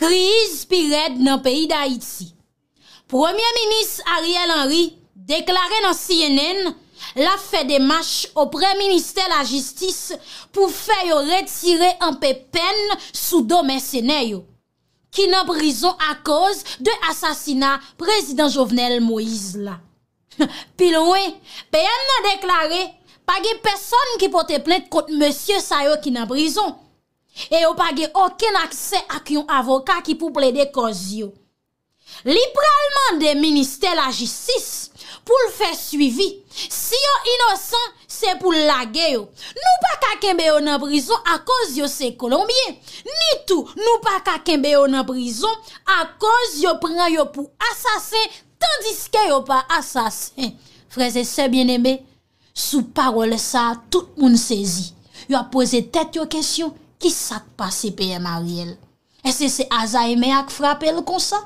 kriz pi red nan peyi da itsi. Premier ministre Ariel Henry deklare nan CNN la fe de mach o pre-ministere la justice pou fe yo retire an pe pen sou do merseneyo ki nan brison a koz de asasina prezident Jovenel Moïse la. Pilon we, peyen nan deklare pa ge peson ki pote plet kont monsie sayo ki nan brison. E yo page oken akse ak yon avoka ki pou ple de koz yo Liberalman de minister la jistis Poul fè suivi Si yo inosan, se pou lage yo Nou pa kakembe yo nan prizon a koz yo se kolombie Ni tou nou pa kakembe yo nan prizon A koz yo pren yo pou asasen Tandis ke yo pa asasen Freze se bienembe Sou parole sa, tout moun sezi Yo a pose tet yo kesyon Ki sak pa CPM a riel? Ese se aza e me ak frape el konsa?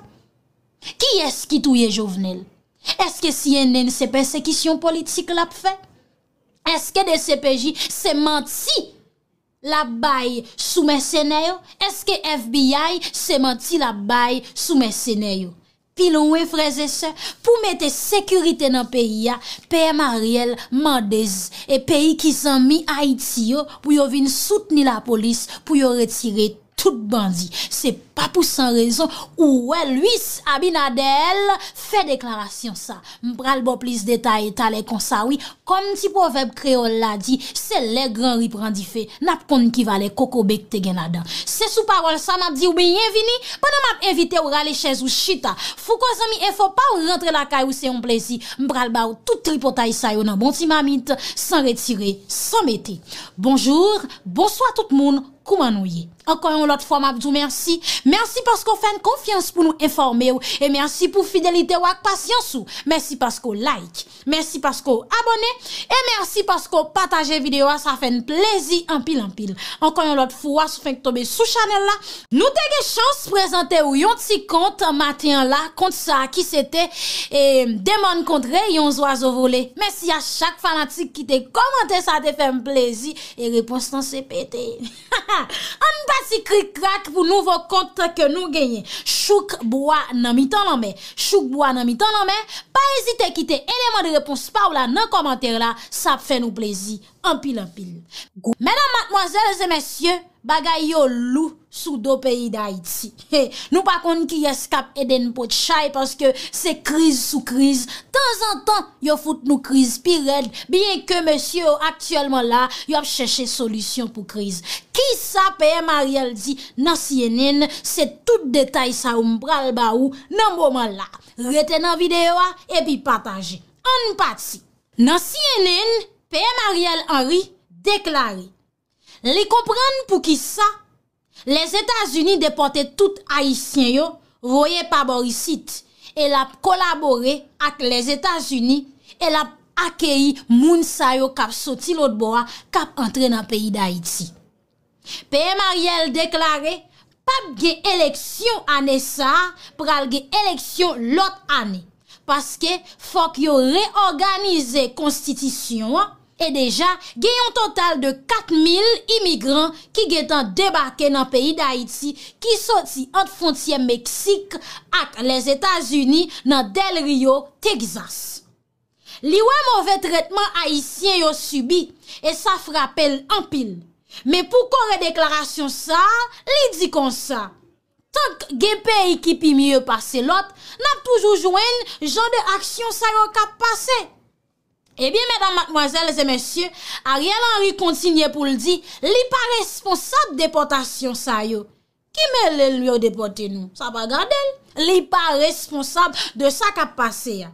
Ki eske touye jovenel? Eseke si ennen se persekisyon politik la pfe? Eseke de CPJ se manti la bay sou mense neyo? Eseke FBI se manti la bay sou mense neyo? Pi loun we freze se, pou mete sekurite nan peyi ya, P.M. Ariel Mades e peyi ki san mi Aitiyo pou yo vin soutni la polis pou yo retiret. Sout bandi, se papou san rezon, ouwe luis, abinadel, fe deklarasyon sa. Mpral bo plis detay talè konsawi, kom ti poveb kreol la di, se le gran riprandi fe, nap konn kivalè kokobek te gena dan. Se sou parol san ap di oube yenvini, panan map evite ou rale chèz ou chita. Fou ko zami, e fò pa ou rentre la kay ou se yon plezi. Mpral ba ou tout tripotay sayon nan bonti mamit, san retire, san meti. Bonjour, bonsoit tout moun, ouwe. kouman nou ye. Enkoyon lot fwa mabdou, mersi. Mersi paskou fèn konfians pou nou informe ou, e mersi pou fidelite ou ak pasyans ou. Mersi paskou like, mersi paskou abone, e mersi paskou pataje videyo, sa fèn plezi, anpil, anpil. Enkoyon lot fwa sou fèn ktobè sou chanel la, nou tege chans prezante ou yon ti kont, matyen la, kont sa ki sete, e demon kont re yon zwa zo vole. Mersi a chak fanatik ki te komante, sa te fèm plezi, e repons tan se pete. Haha! An basi krik krak pou nouvo konta ke nou genyen Chouk boua nan mitan nan men Chouk boua nan mitan nan men Pa ezite kite eleman de repons pa ou la nan komantere la Sa fe nou plezi Ampil ampil Mènen matmoazèles et mèsyè Bagay yo lou sou do peyi da iti. Nou pa kon ki yas kap eden pot chay paske se kriz sou kriz. Tan zan tan yo foute nou kriz pi red biye ke monsye yo aktuelman la yo ap cheshe solusyon pou kriz. Ki sa P.M. Ariel di? Nansi enen, se tout detay sa oum pral ba ou nan mwoman la. Reten nan videyo a epi patanje. An pati. Nansi enen, P.M. Ariel a ri deklari Li kompren pou ki sa, les Etats-Unis depote tout Haitien yo, voye pa borisit, el ap kolabore ak les Etats-Unis, el ap akeyi moun sa yo kap soti lot boa kap entre nan peyi da Haiti. Peye Marielle deklare, pap ge eleksyon ane sa, pral ge eleksyon lot ane, paske fok yo reorganize konstitisyon ane, E deja, gen yon total de 4000 imigran ki gen tan debake nan peyi d'Haïti ki soti ant fontye Meksik ak les Etats-Unis nan Del Rio, Texas. Li wè mouve tretman Haitien yon subi, e sa frapel anpil. Me pou kore deklarasyon sa, li di kon sa. Tonk gen peyi ki pi mye pase lot, nan poujou jwen jan de aksyon sa yon kap pase. Ebyen, metan matmwazel, zemesye, a riyan anri kontinye pou l di, li pa responsab depotasyon sa yo. Ki me lèl yo depote nou? Sa pa gade l. Li pa responsab de sa kap pase ya.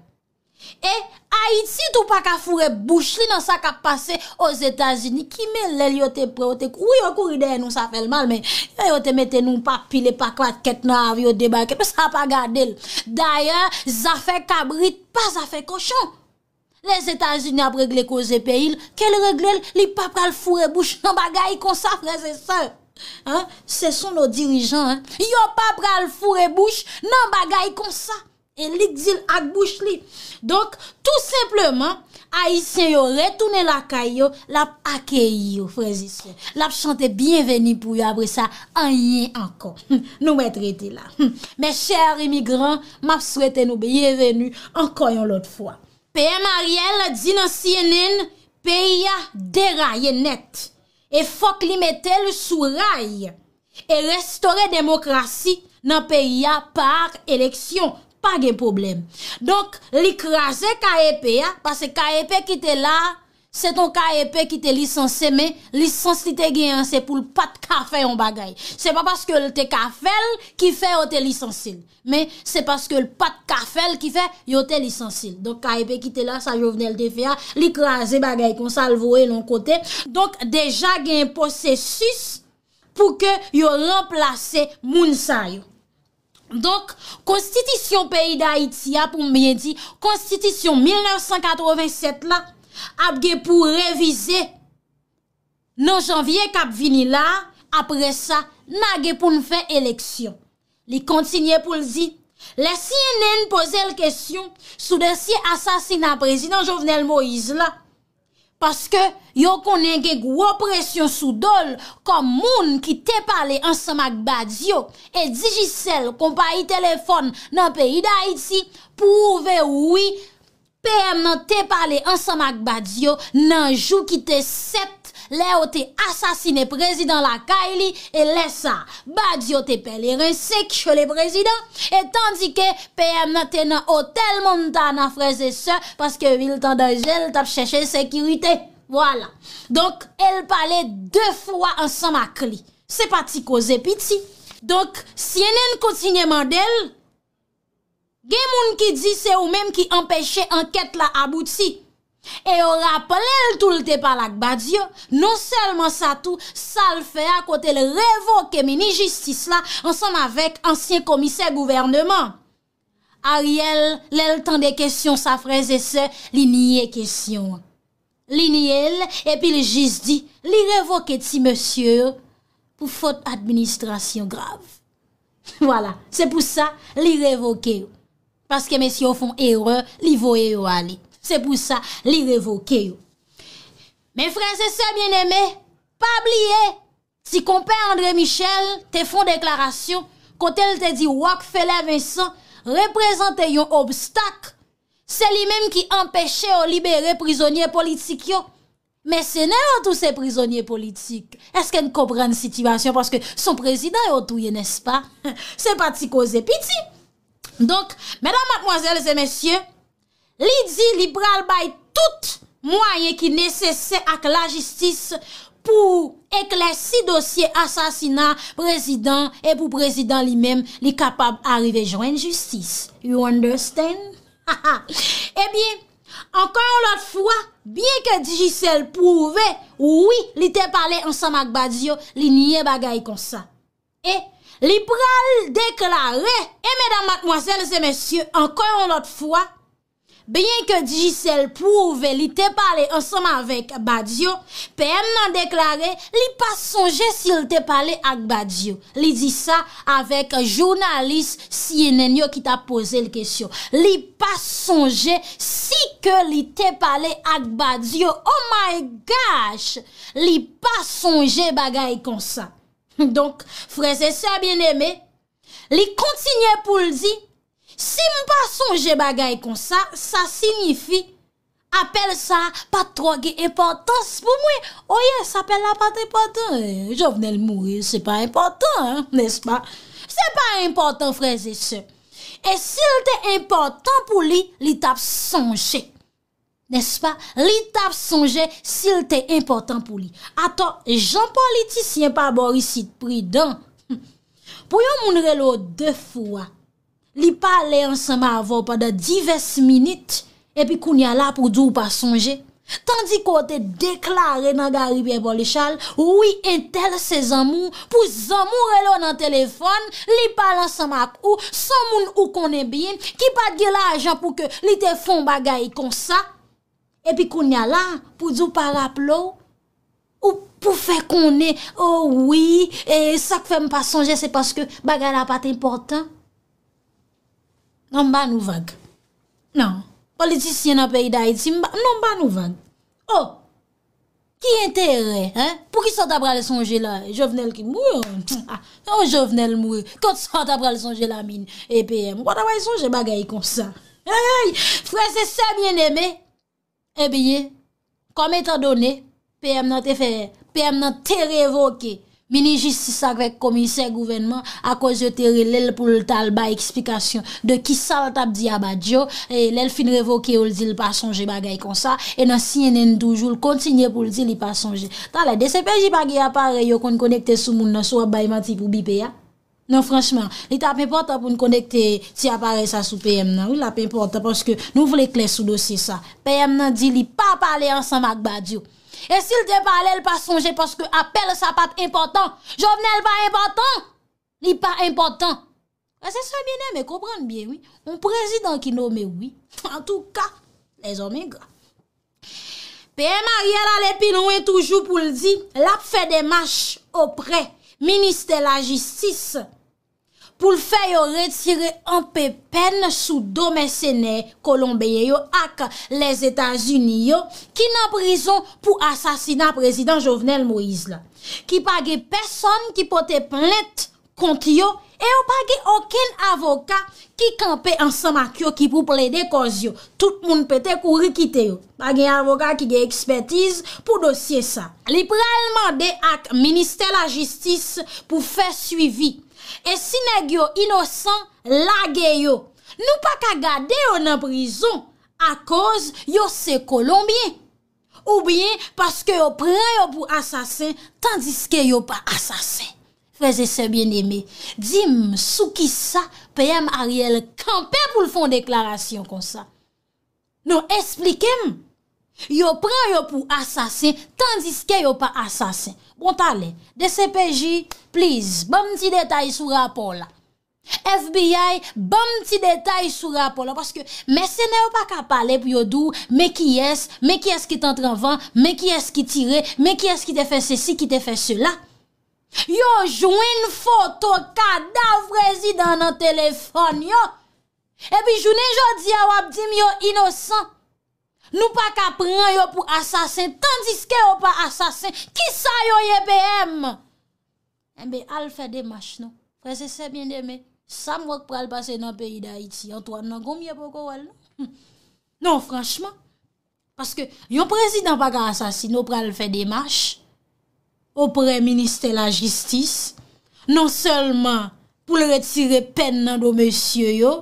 E, Haiti tou pa ka fure bouch li nan sa kap pase o Zeta Zini, ki me lèl yo depote. Ou yo kou ridey nou sa fel mal, men eh, yo te meten nou pa pile pa kvat ket nou avyo debake, sa pa gade l. Dayen, zafè kabrit, pa zafè koshon. Les Etats-Unis ap regle koze pe il, ke li regle li pa pral fure bouch nan bagay kon sa, freze se. Se son nou dirijan, yo pa pral fure bouch nan bagay kon sa. E li dil ak bouch li. Donk, tout simplement, a isen yo retoune lakay yo, lap akey yo, freze se. Lap chante bienveni pou yo apre sa, anye anko, nou mette rete la. Me chèr imigran, map souwete nou bienveni, anko yon lot fwa. P.A. Marielle a di nan siye nin, P.I.A. deraye net. E fok li mette l sou raye. E restore demokrasi nan P.I.A. par eleksyon. Pa gen problem. Donk, li kraje K.A.P. ya, pase K.A.P. ki te la, Sè ton ka epè ki te lisansè, mè lisansite gen anse pou l pat ka fè yon bagay. Sè pa paske l te ka fèl ki fè yo te lisansil. Mè sè paske l pat ka fèl ki fè yo te lisansil. Donk ka epè ki te la sa jovenel te fè ya, li krasè bagay kon salvo e lon kote. Donk deja gen posè sus pou ke yo remplase moun sa yo. Donk konstitisyon peyi da Haiti ya pou mwenye di, konstitisyon 1987 la, apge pou revize nan janvye kap vini la apre sa nage pou nfe eleksyon li kontinye pou l di lesi enen pose l kesyon sou desi asasina prezident jovenel Moïse la paske yo konen ge gwo presyon sou dol kom moun ki te pale ansamak badyo e dijisel kompa yi telefon nan peyi da iti pou ve woui PM nan te pale ansama ak Badiou nan jou ki te sept le ou te asasine prezidant la ka e li e lesa Badiou te pele rensek chou le prezidant e tandike PM nan te nan o tel moun ta nan freze se paske vil tan da jel tap chèche sekirite. Voilà. Donk, el pale de fwa ansama ak li. Se pati ko zepiti. Donk, si enen kontinye mandel... Gè moun ki di se ou mèm ki empèche anket la abouti. E ou rappelèl tout le tepalak badyo, non selman sa tou sal fè a kote le revoke meni jistis la ansan avèk ansyen komise gouvernement. Ariel, lèl tan de kèsyon sa freze se, li niye kèsyon. Li niye el, epi le jist di, li revoke ti mèsyor pou fote administrasyon grav. Voilà, se pou sa, li revoke ou. Paske men si yo fon erre, li voye yo ale. Se pou sa, li revoke yo. Men fran, se se bieneme, pa bliye, si kompe André Michel te fon deklarasyon, kote el te di wak fela Vincent, reprezente yo obstak, se li men ki empeshe yo libere prizonye politik yo, men se ne an tou se prizonye politik. Eske n kopre an sitivasyon, paske son prezident yo touye, nespa? Se pati koze piti, Donk, mèdam matmoazèl zè mèsyè, li di li pral bay tout mwayen ki nè sè sè ak la jistis pou ek lè si dosye asasina prezident e pou prezident li mèm li kapab arive jwen jistis. You understand? Ebyen, eh ankon lòt fwa, byen ke di jisèl pouve, ouwi li te pale ansam ak badyo li nye bagay konsa. Ebyen. Li pral deklarè, e eh, mèdam matmwazèl zè mèsyè, ankon yon lot fwa, bèyen ke di jisèl pouve li te pale ansèm avèk Badiou, pe m nan deklarè, li pa sonjè si li te pale ak Badiou. Li di sa avèk jounalis si yè nènyo ki ta pose l kèsyon. Li pa sonjè si ke li te pale ak Badiou. Oh my gosh! Li pa sonjè bagay konsèm. Donk, freze se a bien eme, li kontinye pou l di, si mou pa sonje bagay kon sa, sa signifi, apel sa patroge epotans pou mwen. Oye, oh sa apel la patre epotans, jo vnen l mourir, se pa epotans, nespa. Se pa epotans freze se, e sil te epotans pou li, li tap sonje. Nespa, li tap sonje sil te important pou li. Ato, jan politisyen pa borisit pridon. Pou yon moun relo de fwa, li pale ansama avon pa da divers minute, epi koun ya la pou d'ou pa sonje. Tandikou te deklare nan garibe bolishal, ou yi entel se zanmou, pou zanmou relo nan telefon, li pale ansama akou, sanmoun ou konen bin, ki pa de la ajan pou ke li te fon bagay kon sa. Epi kon ya la, pou djou paraplou? Ou pou fè kon e, oh oui, e sak fèm pa sonje, se paske bagay la pat important? Non, non, nan ban ou vag? Nan, politisyen apèy da iti, nan ban ou vag? Oh, ki interè? Pou ki sot apra le sonje la? Jovenel ki mwè? Oh, ah, non, jovenel mwè, kòt sot apra le sonje la, min, epè, mwè ta wè sonje bagay kon sa? Hey, fwè se sa mwen emè? Ebye, kom etadone, PM nan te fe, PM nan te revoke, mini jistis akvek komise gouvenman akwaz yo tere lel pou l tal ba eksplikasyon de ki sal tap di abad yo, e lel fin revoke ou l di l pa sonje bagay kon sa, e nan si enen toujou l kontinye pou l di l pa sonje. Ta la, de se peji bagay apare yo kon konekte sou moun nan sou ap bay mati pou bipe ya. Non, franchman, li ta pe importan pou nou konekte si apare sa sou PM nan. Ou la pe importan pwanske nou vle kles sou dosi sa. PM nan di li pa pale ansan magbadyo. E si li te pale, li pa sonje pwanske apel sa pat important. Jovene, li pa important. Li pa important. E se sa biene, me kompran bien, oui. Mwen prezident ki nou, me oui. En tou ka, le zon me gra. PM a riel alepi nou en toujou pou l'di. Lap fe demache opre. Ministè la justice. pou l fè yo retire anpe pen sou do mèsenè kolombeye yo ak les Etats-Unis yo, ki nan prison pou asasina prezident Jovenel Moïse la. Ki page person ki pote plèt kont yo, e yo page oken avoka ki kampe ansan mak yo ki pou ple de koz yo. Tout moun pete kou rikite yo. Page avoka ki ge ekspertise pou dosye sa. Li pralman de ak minister la jistis pou fè suivi, E sinèk yo inosan, lage yo. Nou pa ka gade yo nan prizon. A koz yo se kolombye. Ou bien, paske yo pre yo pou asasen, tandiske yo pa asasen. Feze se bien eme. Dime, sou ki sa, peyèm Ariel Kampè pou l'fon deklarasyon kon sa. Nou, esplikem. Yo pran yo pou asasin, tandis ke yo pa asasin. Bon tale, DCPJ, please, bom ti detay sou rapon la. FBI, bom ti detay sou rapon la. Parce que, mè sè ne yo pa kapalè pou yo dou, mè ki es, mè ki es ki tan tranvan, mè ki es ki tire, mè ki es ki te fè sè si, ki te fè sè la. Yo jouen fòto kada vrezi dan nan telefon yo. E bi jouen e jò diya wap di myo inosan. Nou pa ka pran yo pou asasin, tandis ke yo pa asasin, ki sa yo ye BM? En eh be, al fè demache nou. Prese sebyen demè, sam wak pral pase nan peyi da Haiti, an toan nan gomye poko wè lè. Non, hm. non franchman, paske yon prezident pa ka asasin nou pral fè demache, ou pre-ministè la jistis, non selman pou le retire pen nan do mesye yo,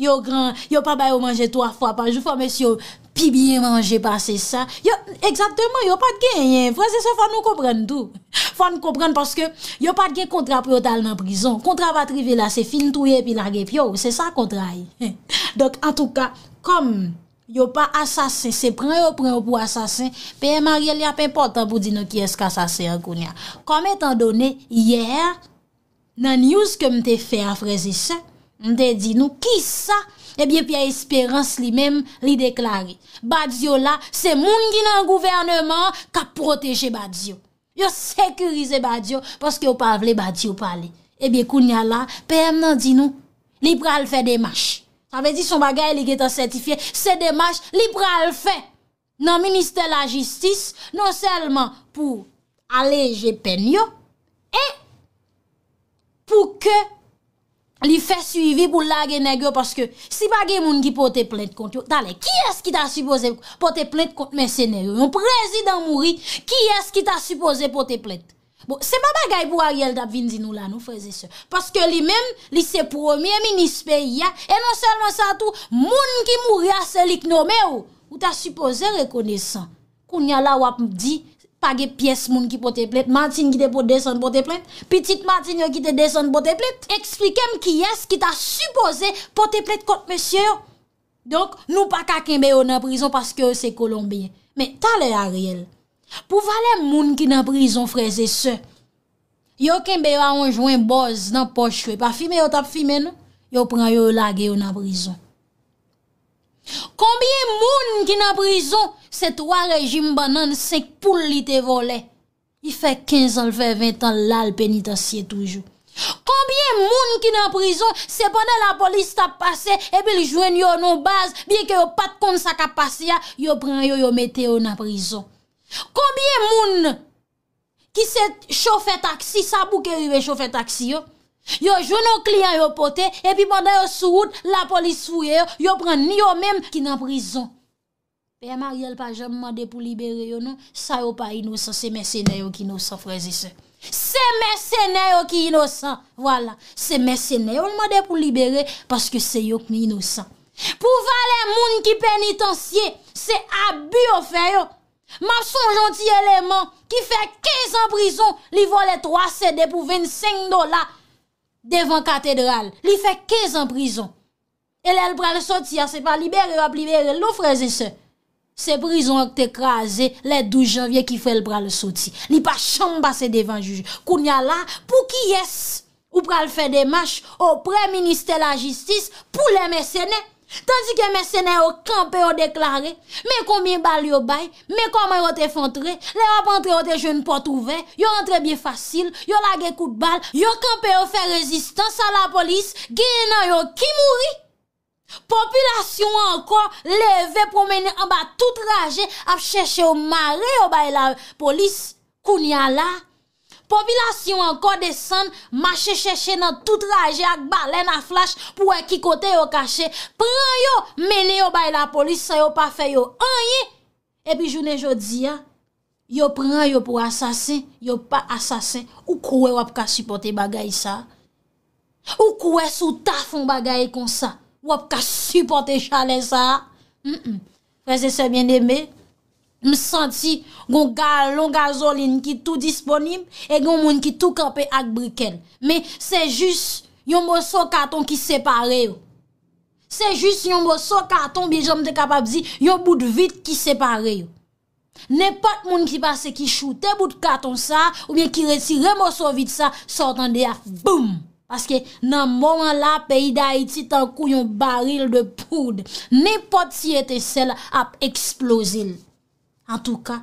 Yo gran, yo pa bayo manje to a fwa pa, jou fwa mes yo pi biye manje pa, se sa. Yo, eksatman, yo pa genyen. Frase se fwa nou kompran tou. Fwa nou kompran paske, yo pa gen kontra pro tal nan prizon. Kontra va trive la, se fin touye pi la rep yo. Se sa kontra ay. Dok, an tou ka, kom, yo pa asasen, se pran yo pran pou asasen, peye marye li apen potan pou di nou ki esk asasen akoun ya. Kom etan donen, yer, nan yous kem te fe a frase se, Nde di nou, ki sa? Ebyen, pi a esperans li men li deklare. Badiou la, se moun ki nan gouvernement ka proteje Badiou. Yo sekurize Badiou, paske yo pa vle Badiou pale. Ebyen, kounya la, pe em nan di nou, li pral fe demache. Sa ve di son bagay li getan sertifiye, se demache, li pral fe nan Ministè la Jistis, non selman pou aleje penyo, e pou ke li fait suivi pour la nègre parce que si pas gen moun ki pote plainte contre t'allez qui est-ce qui t'a supposé porter plainte contre mes sénateurs un président mouri qui est-ce qui t'a supposé porter plainte bon c'est pas bagaille pour Ariel t'a nous là nous frères ça parce que lui même li c'est premier ministre pays et non seulement ça tout moun qui mouri a c'est l'ik nommé ou t'a supposé reconnaissant qu'on y a là dit Page piyes moun ki pote plet. Matin ki te pote deson pote plet. Pitit matin yo ki te deson pote plet. Eksplikem ki yes ki ta supose pote plet kont mesye yo. Donk nou pa kakenbe yo nan prison paske yo se kolombien. Men talè a riel. Pou vale moun ki nan prison freze se. Yo kenbe yo a anjwen boz nan poche we. Pa fime yo tap fime nou. Yo pran yo la ge yo nan prison. Kombye moun ki nan prison. Se 3 rejim banan, 5 pou li te vole. I fe 15 an, fe 20 an, lal penitansye toujou. Kambye moun ki nan prizon, se banan la polis ta pase, epi li jwen yo nan baz, biye ki yo pat kon sa ka pase ya, yo pran yo yo mete yo nan prizon. Kambye moun ki se chofe taksi, sa pou ke riwe chofe taksi yo, yo jwen yo klien yo pote, epi banan yo souout, la polis fouye yo, yo pran yo menm ki nan prizon. Pè maryèl pa jèm mwade pou libere yo nou, sa yo pa inousan, se mèsenè yo ki inousan, frezise. Se mèsenè yo ki inousan, voilà. Se mèsenè yo mwade pou libere, paske se yo ki inousan. Pou valè moun ki penitansye, se abu yo fè yo. Mapson jantye lèman, ki fè kez an prizon, li volè 3 sèdè pou 25 dola, devan katedral. Li fè kez an prizon. Elèl pral sòtia, se pa libere yo ap libere, lou frezise se. Se prizon ak te kaze, le 12 janvye ki fwe l pra l soti. Li pa chan basen devan jujou. Koun ya la pou ki yes ou pra l fwe demache o pre-ministè la jistis pou le mèsenè. Tandikè mèsenè o kampe o deklare, mè koumye bal yo bay, mè koumè yo te fontre, le wapantre yo te joun pou touve, yo antre bie fasil, yo lage kout bal, yo kampe yo fwe rezistans a la polis, gen nan yo ki mouri. Popilasyon ankon leve pou mene anba tout raje ap chèche ou mare ou bay la polis koun ya la. Popilasyon ankon desen mache chèche nan tout raje ak bale nan flash pou ekikote ou kache. Pran yo mene ou bay la polis sa yo pa fe yo anye. E pi jounen jodi ya, yo pran yo pou asasen, yo pa asasen. Ou kouwe wap ka supporte bagaye sa? Ou kouwe sou tafou bagaye kon sa? Wop ka suporte chale sa. M, m, prese se bien eme. M senti goun galon gazolin ki tou disponib e goun moun ki tou kapè ak briken. Me, se jus yon mousso karton ki separe yo. Se jus yon mousso karton biye jom te kapabzi yon bout vide ki separe yo. Nepot moun ki pase ki choute bout karton sa ou biye ki retire mousso vide sa sortan de yaf, boum! Paske nan mounan la peyi da iti tan kou yon baril de poud, nepot si ete sel ap eksplosil. An tou ka,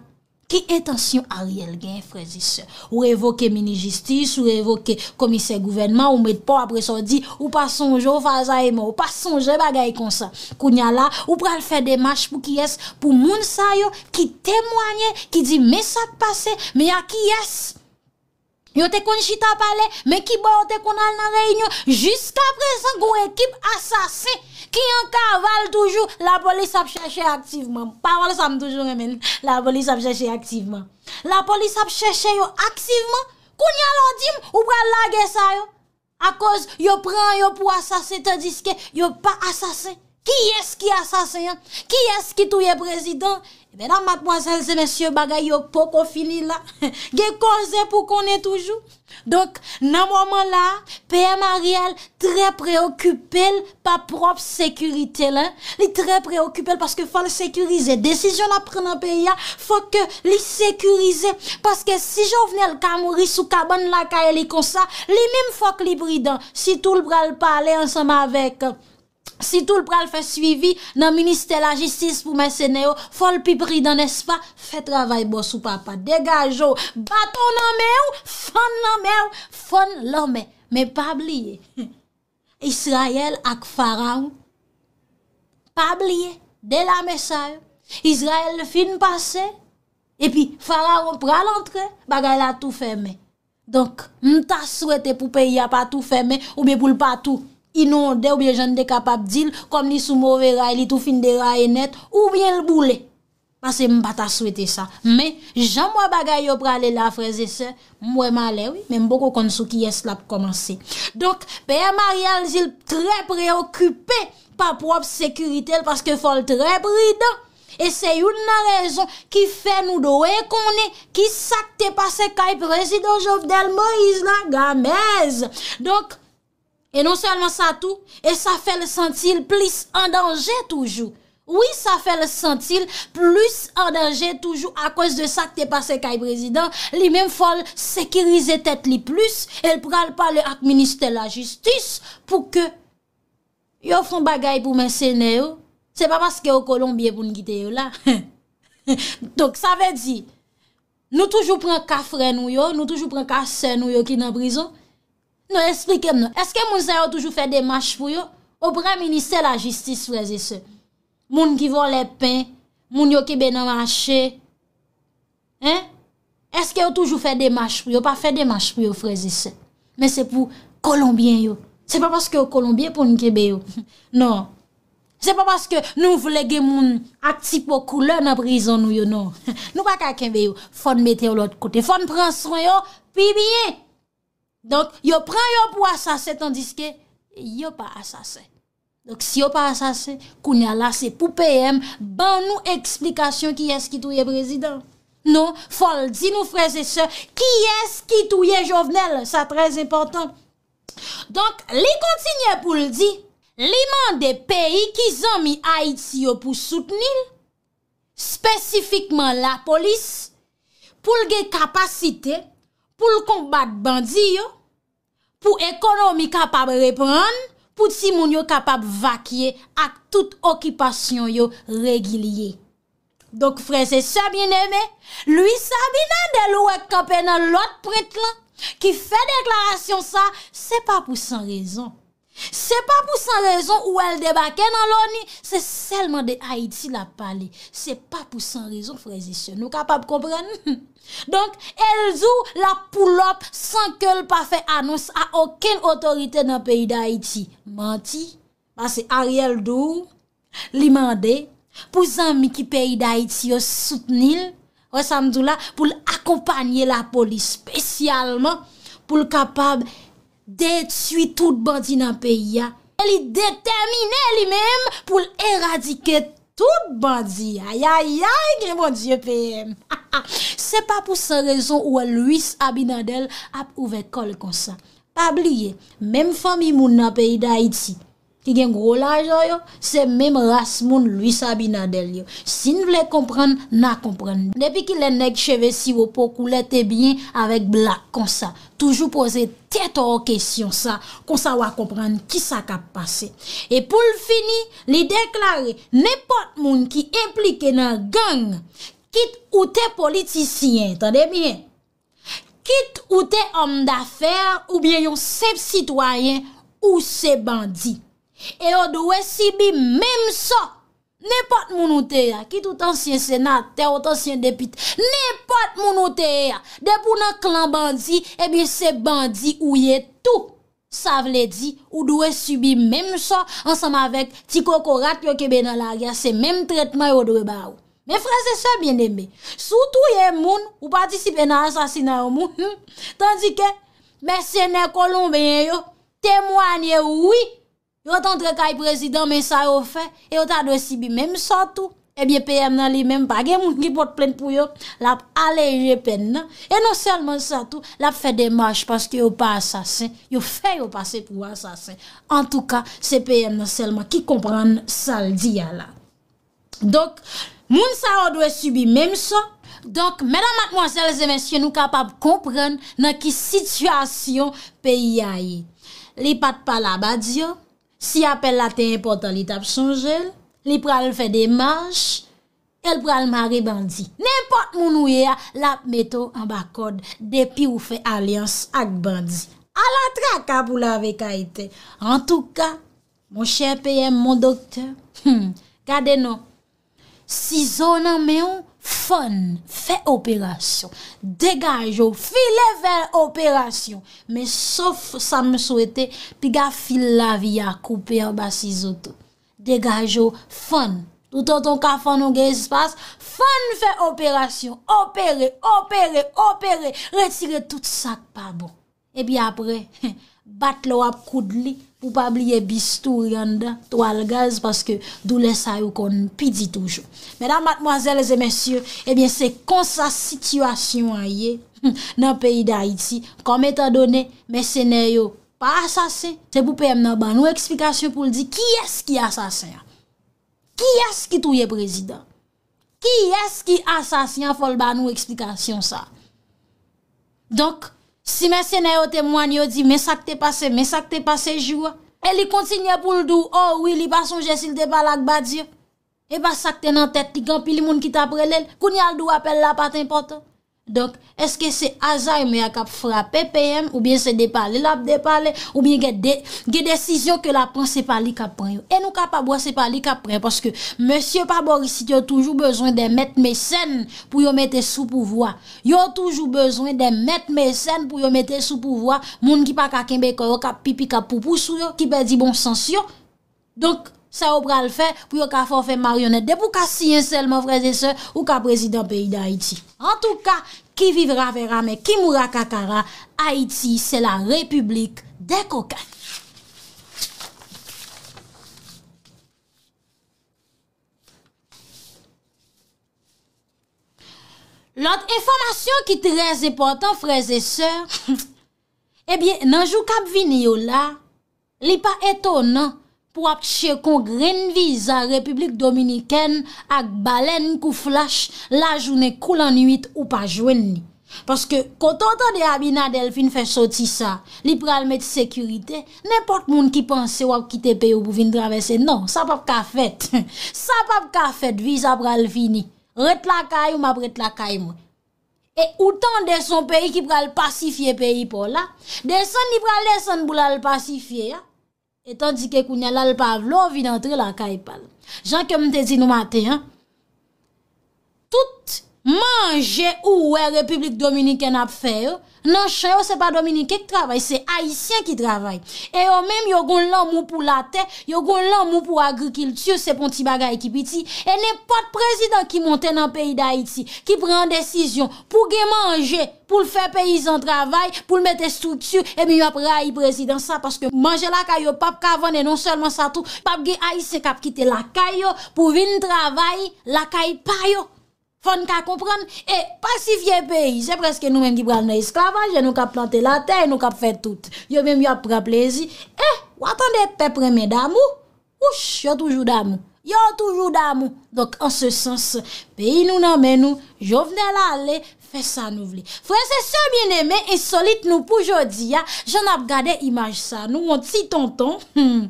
ki etansyon a riel gen fredise? Ou evoke mini-jistis, ou evoke komise gouvernement, ou met pa apreso di, ou pa sonjou faza e mou, ou pa sonjou bagay konsa. Kounya la, ou pral fè demache pou ki yes, pou moun sa yo ki temwanyen, ki di mesak pase, me a ki yes. Yo te kon chita parler mais qui bon te kon dans la réunion, jusqu'à présent, une équipe assassin, qui en cavale toujours, la police a cherché activement. Parole ça toujours la police a cherché activement. La police a cherché activement, Quand on leur dit ou pral lage ça A À cause, yo prend yo pour assassin, tandis que yo pas assassin. Qui est-ce qui assassin? Qui est-ce qui le président? Dè nan matmoazèl zè mèsyè bagay yo pokon fini la. Gè kon zè pou konè toujou. Donk nan mwaman la, P.M. Ariel trè preokupèl pa prop sekurite la. Li trè preokupèl paske fòl sekurize. Desisyon aprenan pe ya fòk li sekurize. Paske si jo vnen l kamouri sou kaban la kaya li konsa, li mèm fòk li bridan si tout l bral pale ansama avèk. Si tou l pral fè suivi nan minister la jistis pou mè sène yo, fol pi pri dan espa, fè travay bò sou papa. Dè gaj yo, baton nan mè yo, fon nan mè yo, fon lan mè. Mè pabliye. Israel ak Farang, pabliye. Dè la mè sa yo. Israel fè n'passe, e pi Farang pral antre, bagay la tou fè mè. Donk, mè ta souwete pou peyi a patou fè mè ou mè boul patou. inonde ou biye jan de kapap dil, kom li sou mouve ray li, tou fin de ray net, ou biye l'boule. Mas e m'bata swete sa. Me, jan mwa bagay yo prale la freze se, mwe male, men mboko konsou ki yes la p'komanse. Donk, peye Marial zil tre preokupè, pa prop sekuritel, paske fol tre prida. E se yon nan rezon, ki fe nou do e konen, ki sakte pase kaj prezidoj of del Moïse la gamez. Donk, Et non seulement ça tout, et ça fait le sentir plus en danger toujours. Oui, ça fait le sentir plus en danger toujours à cause de ça que t'es passé le président. les mêmes folles sécuriser tête les plus. Elle pral parler avec ministère de la justice pour que Ils font choses pour Ce C'est pas parce que au Colombien pour nous quitter là. Donc ça veut dire nous toujours prenons cas frère nous nous toujours prenons cas sœur nous yo qui dans prison. No, esplikem nou. Eske moun sa yo toujou fè demache pou yo? Ou bre ministè la jistis, frezise? Moun ki vò lèpè, moun yo kibè nan mâche. Eh? Eske yo toujou fè demache pou yo? Pa fè demache pou yo, frezise? Men se pou kolombien yo. Se pa paske yo kolombien pou nou kibè yo. Non. Se pa paske nou vlege moun atipo koule na prizon nou yo. Non. Nou pa kakèm be yo. Fon metè yo lòt kote. Fon pranswen yo. Pi biye. Donk yo pran yo pou asase tandis ke yo pa asase. Donk si yo pa asase, kouni alase pou PM ban nou eksplikasyon ki es ki touye prezident. Non, fol di nou freze se, ki es ki touye jovenel, sa prez important. Donk li kontinye pou l di, li man de peyi ki zon mi Haiti yo pou soutenil, spesifikman la polis, pou l ge kapasite, pou l kombat bandi yo, pou ekonomi kapap repran, pou ti moun yo kapap vakye ak tout okipasyon yo regilye. Donk fre se Sabine me, luy Sabine de lou ek kapen nan lot prit lan, ki fe deklarasyon sa, se pa pou san rezon. Se pa pou san rezon ou el debake nan loni, se selman de Haiti la pali. Se pa pou san rezon, frezi, se nou kapab kompren. Donk, el zou la poulop san ke l pa fe annons a oken otorite nan peyi de Haiti. Manti, basse Ariel Dou, li mande pou zanmi ki peyi de Haiti yo soutenil, wè samdou la pou l akompanye la poli spesyalman pou l kapab... detuit tout bandi nan peyi ya, li determine li menm pou l'eradike tout bandi ya. Ayayay, gre mon dieu peyem. Se pa pou se rezon ou a Louis Abinadel ap ouve kol konsan. Pa bliye, menm fami moun nan peyi da iti, Ki gen gro laj yo, se mèm rase moun luisabi nan del yo. Si n vle kompren, nan kompren. Depi ki lè nèk cheve si wopo kou lete biyen avèk blak kon sa. Toujou pose tèto wò kesyon sa, kon sa wò kompren ki sa kap pase. E pou l'fini, li deklare, nèpot moun ki implike nan gang, kit ou tè politisyen, tan de miyen, kit ou tè om d'affèr ou bien yon sep sitwayen ou se bandit. E yo dwe sibi mèm so Nèpot moun ou tè ya Kitout ansyen senat, tè ot ansyen depit Nèpot moun ou tè ya Depou nan klan bandi Ebi se bandi ouye tout Sa vle di Ou dwe sibi mèm so Ansama vek tiko korat yo kebe nan lage Se mèm tretman yo dwe ba ou Mè frasè se bienembe Soutou ye moun ou patisibe nan ansasina yo moun hmm? Tandike Mèsenè kolonbeye yo Tèmouanye ouy wi, yo tan tre kay prezidant men sa yo fe, e yo ta dwe si bi menm sa tou, ebyen PM nan li menm pa, gen moun ki pot plen pou yon, la ap aleje pen nan, e non selman sa tou, la ap fe demaj paske yo pa asasen, yo fe yo pa se pou asasen. En tou ka, se PM nan selman ki kompran sal diya la. Dok, moun sa yo dwe si bi menm sa, dok, menan mat mwansel zemensye nou kapap kompran nan ki situasyon pe yayi. Li pat pala ba diyo, Si apel la te importan li tap chonjel, li pral fè de manj, el pral mare bandi. Nèmpot moun ouye la meto an bakod depi ou fè alians ak bandi. A la tra ka pou la vekaitè. En tout ka, moun chèr pèyèm, moun doktè, kade hmm, nou, si zon nan meyon, Fon, fe operasyon, degaj yo, file ver operasyon. Me sof sa me souwete, pi ga file la viya, koupe yon basi zoto. Degaj yo, fon, touton ton ka fon ou gen espas, fon fe operasyon. Operé, operé, operé, retire tout sak pa bon. E bi apre, bat lo ap koud li. Pou pa bliye bistou yanda, toal gaz, paske dou lesa yo kon pidi toujou. Medan matmoazèles e mèsyou, ebyen eh se konsa situasyon a ye, hmm, nan peyi da iti, kom etadone, mèsenè yo pa asase, se pou peyem nan banou eksplikasyon pou ldi, ki eski asase ya? Ki eski touye prezident? Ki eski asase? Yan fol banou eksplikasyon sa. Dok, Si mè sè nè yo temwany yo di, mè sak te pase, mè sak te pase jwa, e li kontinye pou l'dou, oh oui, li pasonje sil te balak badye, e bas sak ten an tèt, li gampi li moun kit apre lèl, kounyal dou apel la paten poto. Donc, est-ce que c'est mais à cap frapper PM ou bien c'est déparler l'a dépaler, ou bien des des décisions que la prend c'est pas lui qui prend. Et nous capable c'est pas lui qui prend parce que monsieur Paboris a toujours besoin des maîtres mécènes pour y mettre sous pouvoir. Il a toujours besoin des maîtres mécènes pour y mettre sous pouvoir, Moun qui pas ka kembe qui pipi qui poupou sou qui perd bon sens yo. Donc sa ou pral fe, pou yo ka forfe maryonet. De pou ka siyen selman, freze se, ou ka prezident peyi da Haiti. En tou ka, ki vivra vera, me ki moura kakara, Haiti se la republik de kokat. Lant, informasyon ki trez epotan, freze se, e bie nanjou kap vini yo la, li pa etonan, wap che kongren viz a Republik Dominiken ak balen kou flash la jounen koul anuit ou pa jwen ni. Paske koto to de Abina Delphine fe soti sa li pral meti sekurite, nepot moun ki panse wap kite pe ou pou vin travese. Non, sa pap ka fet. Sa pap ka fet viz a pral vini. Ret la kay ou map ret la kay mwen. E utan de son peyi ki pral pasifiye peyi pou la, de son li pral de son pou lal pasifiye ya, Etan di ke kounye lal pavlo, vi d'antre la kaipal. Jan ke mte zinou maten. Tout manje ou we Republik Dominik en ap fè yo, Non, chè ce c'est pas Dominique qui travaille, c'est Haïtien qui travaille. Et eux même, yo ont l'amour pour la terre, yo ont l'amour pour l'agriculture, c'est pour petit bagage qui petit Et n'importe président qui monte dans le pays d'Haïti, qui prend décision pour manger, pour le faire paysan travail, pour mettre mettre structure, et bien, a un président ça, parce que manger la caille, pap kavan, et non seulement ça tout, pap gué Haïtien kap la caille, pour venir travailler, la caille pas yo. Fon ka kompran, e pasivye peyi. Se preske nou men gibran nou esklavan, je nou ka plante la ten, nou ka pfe tout. Yo men mi ap pra plezi. E, wakande pe premen damou? Oush, yo toujou damou. Yo toujou damou. Dok, an se sens, peyi nou nan men nou, jo vnen la ale, fe sa nou vle. Frense, se mien eme, insolite nou pou jodi ya, jen ap gade imaj sa nou, moun ti tonton, ka hmm.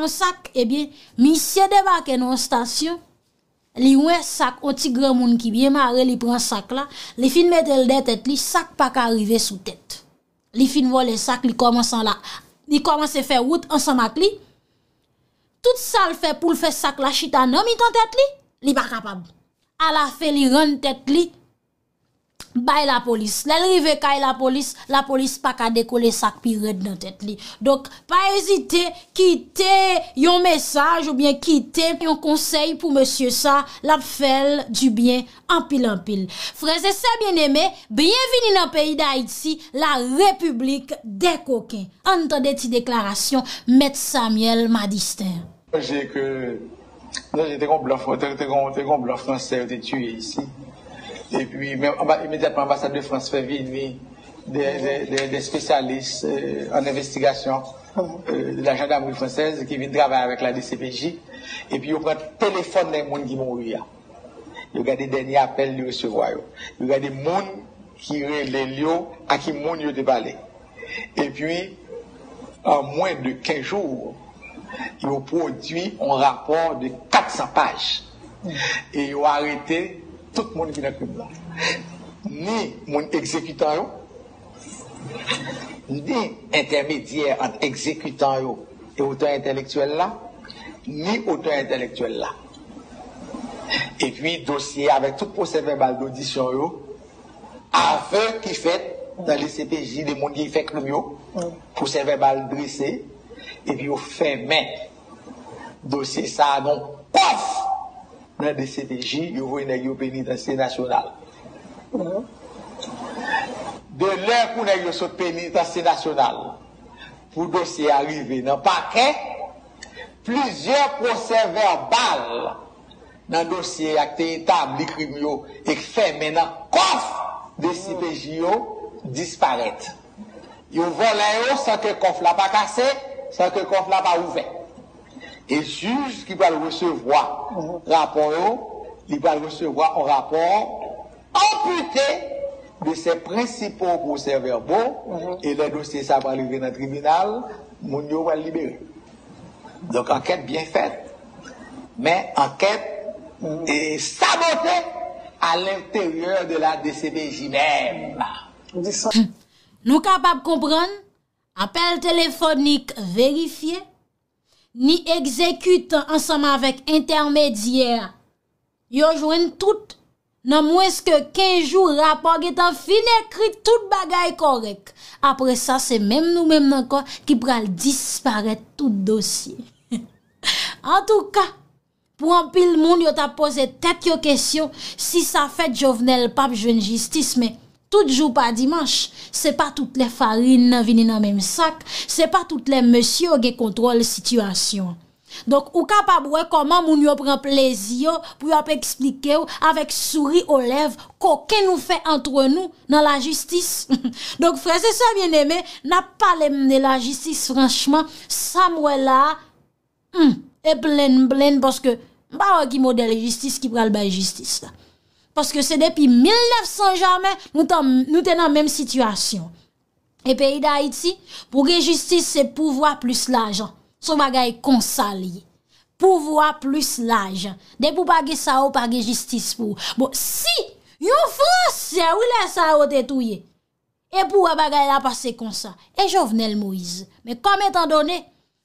on sak, ebyen, eh misye debake nou an stasyon, Li wè sak ou ti gre moun ki biye ma re li pran sak la, li fin metel de tet li, sak pa ka rive sou tet. Li fin wò le sak, li koman san la, li koman se fè wout ansan mak li, tout sa l fè pou l fè sak la, chita nomi ton tet li, li pa kapab. A la fè li ron tet li, Bay la polis, lè l'rive kay la polis, la polis pa ka dekoli sak pi red nan tèt li. Donk, pa ezite, kite yon mesaj, ou bien kite yon konsey pou monsie sa, la pfel du bien, ampil-ampil. Freze, se bieneme, bienveni nan peyi da iti, la republik de koke. Antande ti deklarasyon, met Samuel Madister. Je te komp la fran, te komp la fran, se te tuye iti. Et puis, immédiatement, l'ambassade de France fait venir des, des, des, spécialistes euh, en investigation euh, de la gendarmerie française qui viennent travailler avec la DCPJ. Et puis, on prend le téléphone des gens qui eu là. Ils regardent des derniers appels de recevoir. Ils regardent les gens qui les lieux à qui les gens ont parlé. Et puis, en moins de 15 jours, ils ont produit un rapport de 400 pages. Et ils ont arrêté tout le monde qui est dans le Ni mon exécutant, ni intermédiaire entre exécutant et auteur intellectuel là, ni auteur intellectuel là. Et puis, dossier avec tout procès verbal d'audition, affaire qui fait dans les CPJ, des gens qui fait le mm. procès verbal dressé, et puis au fin mai dossier ça, donc, paf! dans le CTJ, il a une pénitentiaire national. De l'heure qu'on a eu cette pénitentiaire national, pour dossier arrivé dans le paquet, plusieurs procès verbal dans le dossier a été établi, écrit, et fait maintenant coffre de CTJ disparaître. Ils volent sans que le coffre n'a pas cassé, sans que le coffre n'a pas ouvert. Et juge qui va le recevoir mhm. rapport, hein? il va recevoir un rapport amputé de ses principaux procès verbaux mhm. et le dossier ça va arriver dans le tribunal, Mounio va le libérer. Donc enquête bien faite, mais enquête mhm. est sabotée à l'intérieur de la DCBJ même. Nous capables de comprendre, appel téléphonique vérifié, Ni ekzekute ansama vek intermedyer. Yo jwen tout, nan mwes ke kejou rapor getan fin ekri tout bagay korek. Apre sa se menm nou menm nan kon ki pral disparet tout dosye. An tou ka, pou an pil moun yo ta pose tet yo kesyon si sa fet jovenel pap jwen jistis mek. Tout jou pa dimanche, se pa tout le farine nan vini nan menm sak, se pa tout le monsi yo ge kontrol situasyon. Donk ou ka pa bwe koman moun yo pren plezio pou yo ap eksplike ou avek souri ou lev koke nou fe antre nou nan la justis. Donk frese se bien eme, nan pa lemne la justis franchman, sa mwen la e blen blen poske ba wak ki model justice ki pral bay justice la. Paske se depi 1900 jamè, nou tenan menm situasyon. E peyi da iti, pou ge justice se pouvoa plus la jan, sou bagay konsal ye. Pouvoa plus la jan. De pou bagay sa ou, bagay justice pou. Bo, si, yo fwase, ou la sa ou te tou ye. E pou bagay la pase konsal. E jovnel mouize. Me kom etan donè,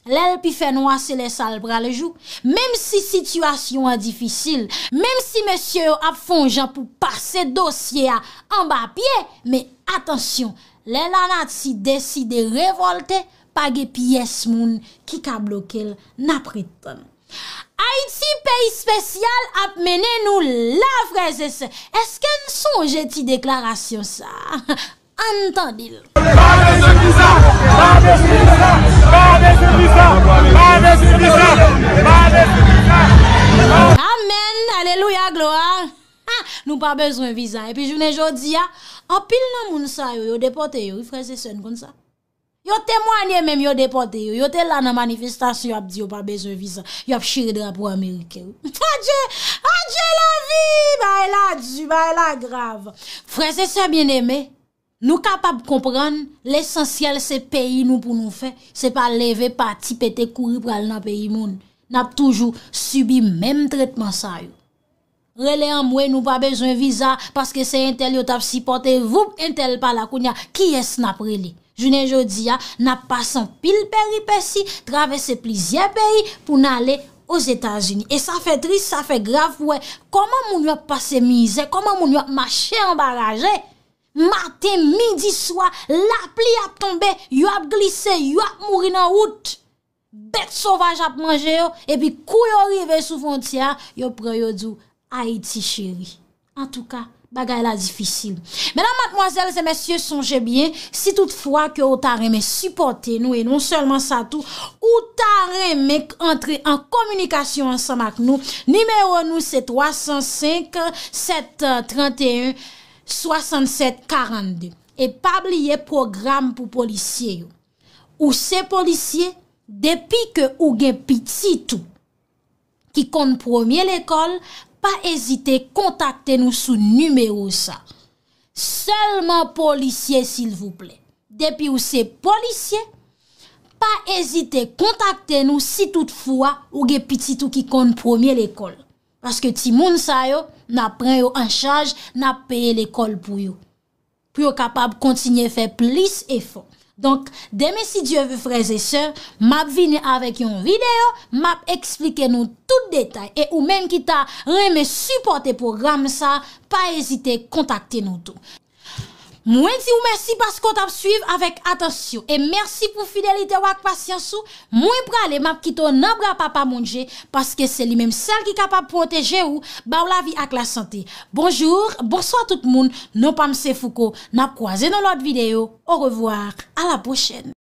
Lèl pi fè nou asè lè sal pralè jou, mèm si situasyon an difisil, mèm si mèsyò ap fonjan pou parse dosye an ba piè, mèm, atensyon, lèl an atsi deside revolte pagè piyes moun ki ka blokèl na prit. Haïti, peyi spesyal ap mènen nou la vreze se. Esken son jèti deklarasyon sa? An tan dil. Pa bez un visa! Pa bez un visa! Pa bez un visa! Pa bez un visa! Pa bez un visa! Amen! Aleluya gloan! Ha! Nou pa bez un visa. E pi jounen ah, jodi ya, apil nan moun sa yo, yo depote yo, yi frese sèn kon sa. Yo temwanyen mèm yo depote yo, yo tel la nan manifestasyon, yo ap di yo pa bez un visa. Yo ap shirid rap ou Amerike. An dje! An dje la vi! Ma el a dju, ma el a grav. Frese sèn mèm mèm, Nou kapap kompran, l'esensyel se peyi nou pou nou fe, se pa leve pa tipete kouri pral nan peyi moun. Nap toujou subi menm tretman sa yo. Relè an mwen nou pa bezon viza, paske se entel yo tap si pote, vup entel pala koun ya, ki es nap relè. Jounen jodi ya, nap pasan pil peripe si, travese plizye peyi pou nan le o zetajini. E sa fe tris, sa fe graf wè, koman moun yo ap pase mize, koman moun yo ap mache an baraje? Mate, midi, swa, la pli ap tombe, yo ap glise, yo ap mouri nan out, bete sovaj ap manje yo, epi kou yo rive sou fon tia, yo pre yo djou Haiti chéri. En tout ka, bagay la difisil. Menan, matmoazèles et messieurs, sonje bien, si toutfois ki ou ta reme supporte nou, et non seulement sa tou, ou ta reme entre en kommunikasyon ansama k nou, nimeyo nou se 305-731- 67-42, e pabliye program pou polisye yo. Ou se polisye, depi ke ou gen piti tou ki kon promye lekol, pa ezite kontakte nou sou nume ou sa. Selman polisye sil vouple. Depi ou se polisye, pa ezite kontakte nou si toutfwa ou gen piti tou ki kon promye lekol. Aske ti moun sa yo, na pren yo an chaj, na peye l'ekol pou yo. Pou yo kapab kontinye fe plis efon. Donk, deme si Diyo vwe freze se, map vine avek yon videyo, map explike nou tout detay, e ou men ki ta reme supporte program sa, pa ezite kontakte nou tou. Mwen ti ou mersi bas kon tap suiv avèk atensyon. E mersi pou fidelite wak pasyansou. Mwen prale map kito nab gra pa pa mounje. Paske se li menm sel ki kapap pwanteje ou. Baw la vi ak la sante. Bonjour, bonso a tout moun. Non pam se fouko. Nap kwa ze nan lot video. Au revoir, a la pochene.